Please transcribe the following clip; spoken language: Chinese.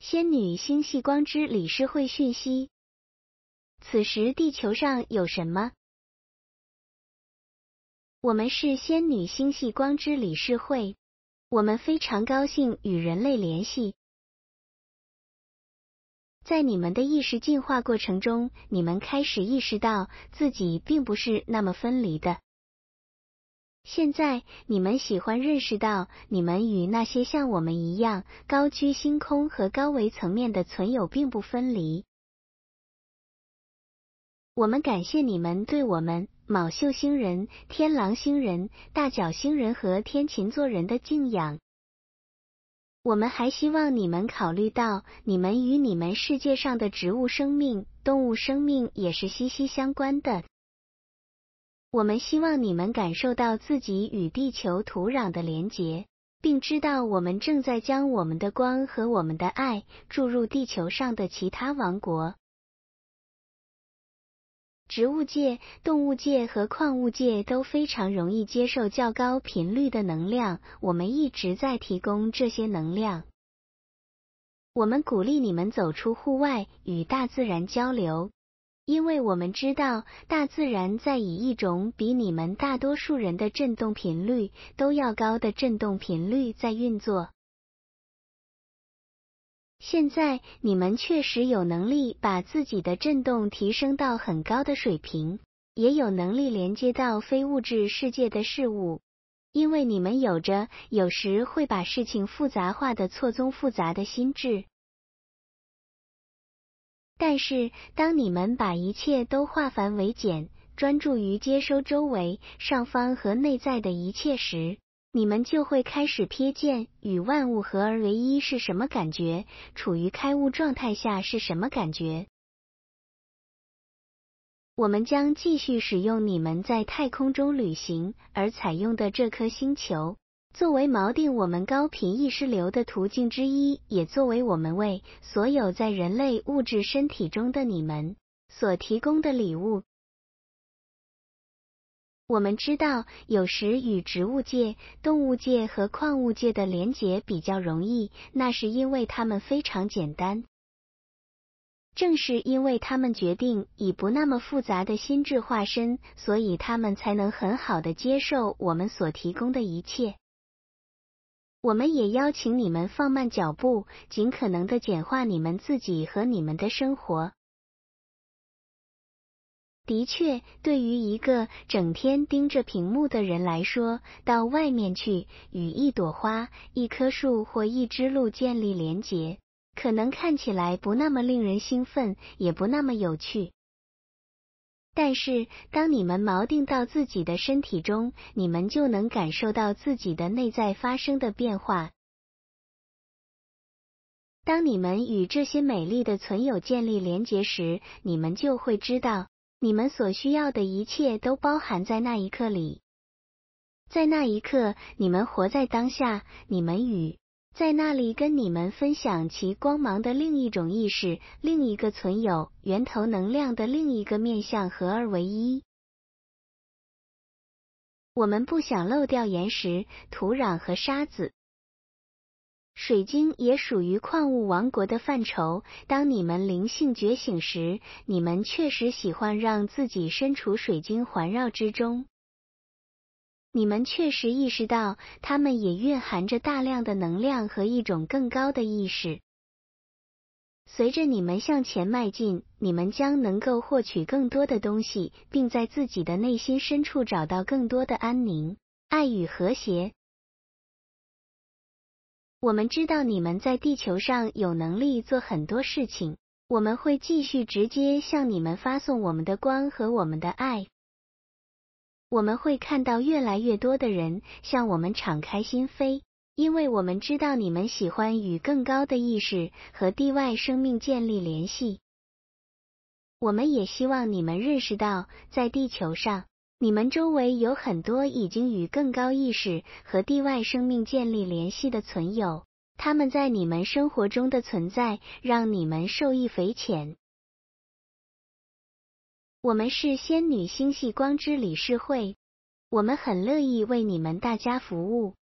仙女星系光之理事会讯息：此时地球上有什么？我们是仙女星系光之理事会，我们非常高兴与人类联系。在你们的意识进化过程中，你们开始意识到自己并不是那么分离的。现在，你们喜欢认识到你们与那些像我们一样高居星空和高维层面的存有并不分离。我们感谢你们对我们卯秀星人、天狼星人、大角星人和天琴座人的敬仰。我们还希望你们考虑到，你们与你们世界上的植物生命、动物生命也是息息相关的。我们希望你们感受到自己与地球土壤的连结，并知道我们正在将我们的光和我们的爱注入地球上的其他王国。植物界、动物界和矿物界都非常容易接受较高频率的能量，我们一直在提供这些能量。我们鼓励你们走出户外，与大自然交流。因为我们知道，大自然在以一种比你们大多数人的振动频率都要高的振动频率在运作。现在，你们确实有能力把自己的振动提升到很高的水平，也有能力连接到非物质世界的事物，因为你们有着有时会把事情复杂化的错综复杂的心智。但是，当你们把一切都化繁为简，专注于接收周围、上方和内在的一切时，你们就会开始瞥见与万物合而为一是什么感觉，处于开悟状态下是什么感觉。我们将继续使用你们在太空中旅行而采用的这颗星球。作为锚定我们高频意识流的途径之一，也作为我们为所有在人类物质身体中的你们所提供的礼物。我们知道，有时与植物界、动物界和矿物界的连结比较容易，那是因为它们非常简单。正是因为他们决定以不那么复杂的心智化身，所以他们才能很好的接受我们所提供的一切。我们也邀请你们放慢脚步，尽可能的简化你们自己和你们的生活。的确，对于一个整天盯着屏幕的人来说，到外面去与一朵花、一棵树或一只鹿建立连结，可能看起来不那么令人兴奋，也不那么有趣。但是，当你们锚定到自己的身体中，你们就能感受到自己的内在发生的变化。当你们与这些美丽的存有建立连结时，你们就会知道，你们所需要的一切都包含在那一刻里。在那一刻，你们活在当下，你们与。在那里跟你们分享其光芒的另一种意识，另一个存有源头能量的另一个面向合二为一。我们不想漏掉岩石、土壤和沙子。水晶也属于矿物王国的范畴。当你们灵性觉醒时，你们确实喜欢让自己身处水晶环绕之中。你们确实意识到，它们也蕴含着大量的能量和一种更高的意识。随着你们向前迈进，你们将能够获取更多的东西，并在自己的内心深处找到更多的安宁、爱与和谐。我们知道你们在地球上有能力做很多事情。我们会继续直接向你们发送我们的光和我们的爱。我们会看到越来越多的人向我们敞开心扉，因为我们知道你们喜欢与更高的意识和地外生命建立联系。我们也希望你们认识到，在地球上，你们周围有很多已经与更高意识和地外生命建立联系的存有，他们在你们生活中的存在让你们受益匪浅。我们是仙女星系光之理事会，我们很乐意为你们大家服务。